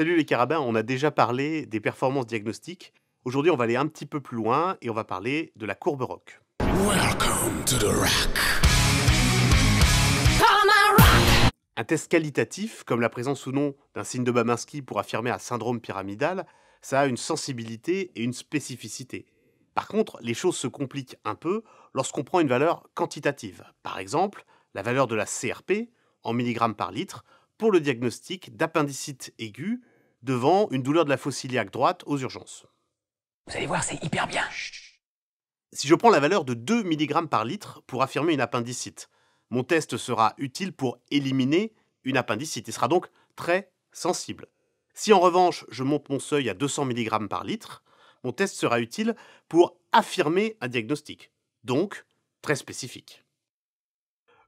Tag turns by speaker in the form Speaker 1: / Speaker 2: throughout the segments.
Speaker 1: Salut les carabins, on a déjà parlé des performances diagnostiques. Aujourd'hui, on va aller un petit peu plus loin et on va parler de la courbe rock. Un test qualitatif, comme la présence ou non d'un signe de Babinski pour affirmer un syndrome pyramidal, ça a une sensibilité et une spécificité. Par contre, les choses se compliquent un peu lorsqu'on prend une valeur quantitative. Par exemple, la valeur de la CRP en milligrammes par litre pour le diagnostic d'appendicite aiguë devant une douleur de la fosse droite aux urgences. Vous allez voir, c'est hyper bien. Si je prends la valeur de 2 mg par litre pour affirmer une appendicite, mon test sera utile pour éliminer une appendicite. et sera donc très sensible. Si en revanche je monte mon seuil à 200 mg par litre, mon test sera utile pour affirmer un diagnostic, donc très spécifique.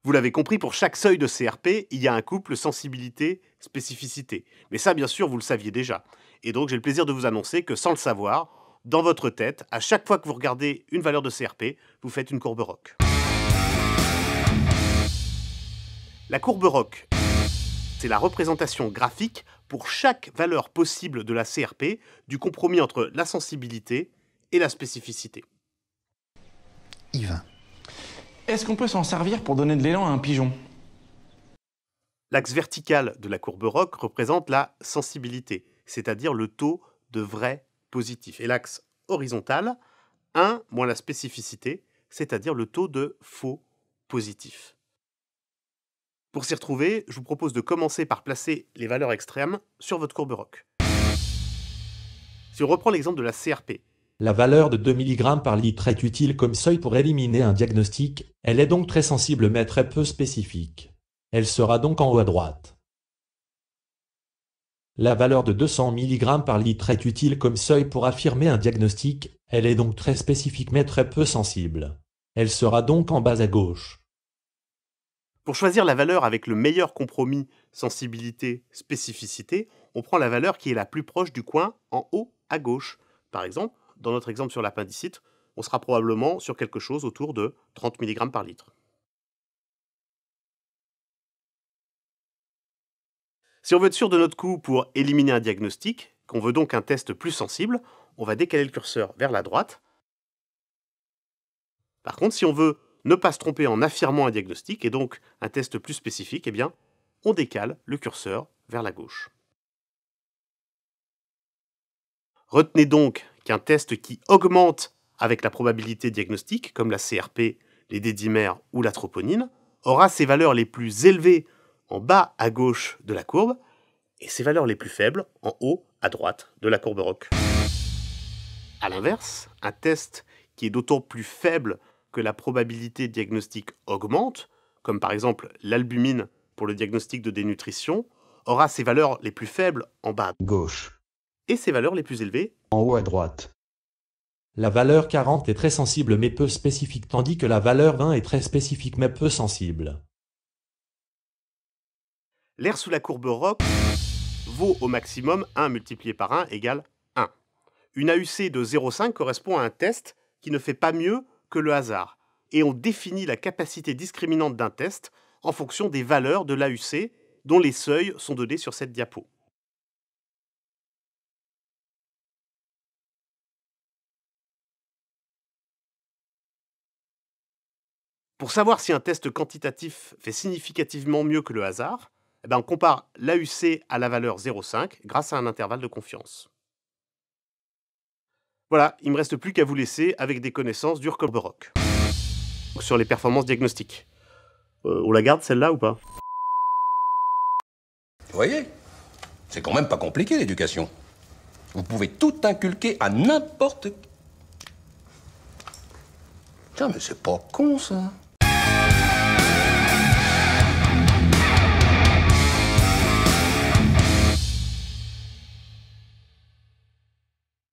Speaker 1: Vous l'avez compris, pour chaque seuil de CRP, il y a un couple sensibilité-spécificité. Mais ça, bien sûr, vous le saviez déjà. Et donc, j'ai le plaisir de vous annoncer que sans le savoir, dans votre tête, à chaque fois que vous regardez une valeur de CRP, vous faites une courbe rock. La courbe rock, c'est la représentation graphique pour chaque valeur possible de la CRP du compromis entre la sensibilité et la spécificité.
Speaker 2: Yves est-ce qu'on peut s'en servir pour donner de l'élan à un pigeon
Speaker 1: L'axe vertical de la courbe ROC représente la sensibilité, c'est-à-dire le taux de vrai positif. Et l'axe horizontal, 1 moins la spécificité, c'est-à-dire le taux de faux positif. Pour s'y retrouver, je vous propose de commencer par placer les valeurs extrêmes sur votre courbe ROC. Si on reprend l'exemple de la CRP,
Speaker 2: la valeur de 2 mg par litre est utile comme seuil pour éliminer un diagnostic, elle est donc très sensible mais très peu spécifique. Elle sera donc en haut à droite. La valeur de 200 mg par litre est utile comme seuil pour affirmer un diagnostic, elle est donc très spécifique mais très peu sensible. Elle sera donc en bas à gauche.
Speaker 1: Pour choisir la valeur avec le meilleur compromis sensibilité-spécificité, on prend la valeur qui est la plus proche du coin en haut à gauche. Par exemple, dans notre exemple sur l'appendicite, on sera probablement sur quelque chose autour de 30 mg par litre. Si on veut être sûr de notre coup pour éliminer un diagnostic, qu'on veut donc un test plus sensible, on va décaler le curseur vers la droite. Par contre, si on veut ne pas se tromper en affirmant un diagnostic et donc un test plus spécifique, eh bien, on décale le curseur vers la gauche. Retenez donc qu'un test qui augmente avec la probabilité diagnostique, comme la CRP, les dédimères ou la troponine, aura ses valeurs les plus élevées en bas à gauche de la courbe et ses valeurs les plus faibles en haut à droite de la courbe ROC. A l'inverse, un test qui est d'autant plus faible que la probabilité diagnostique augmente, comme par exemple l'albumine pour le diagnostic de dénutrition, aura ses valeurs les plus faibles en bas à gauche et ses valeurs les plus élevées.
Speaker 2: En haut à droite. La valeur 40 est très sensible mais peu spécifique tandis que la valeur 20 est très spécifique mais peu sensible.
Speaker 1: L'air sous la courbe ROC vaut au maximum 1 multiplié par 1 égale 1. Une AUC de 0,5 correspond à un test qui ne fait pas mieux que le hasard. Et on définit la capacité discriminante d'un test en fonction des valeurs de l'AUC dont les seuils sont donnés sur cette diapo. Pour savoir si un test quantitatif fait significativement mieux que le hasard, eh ben, on compare l'AUC à la valeur 0,5 grâce à un intervalle de confiance. Voilà, il ne me reste plus qu'à vous laisser avec des connaissances Brock. sur les performances diagnostiques. Euh, on la garde celle-là ou pas
Speaker 2: Vous voyez, c'est quand même pas compliqué l'éducation. Vous pouvez tout inculquer à n'importe qui. Tiens, mais c'est pas con ça.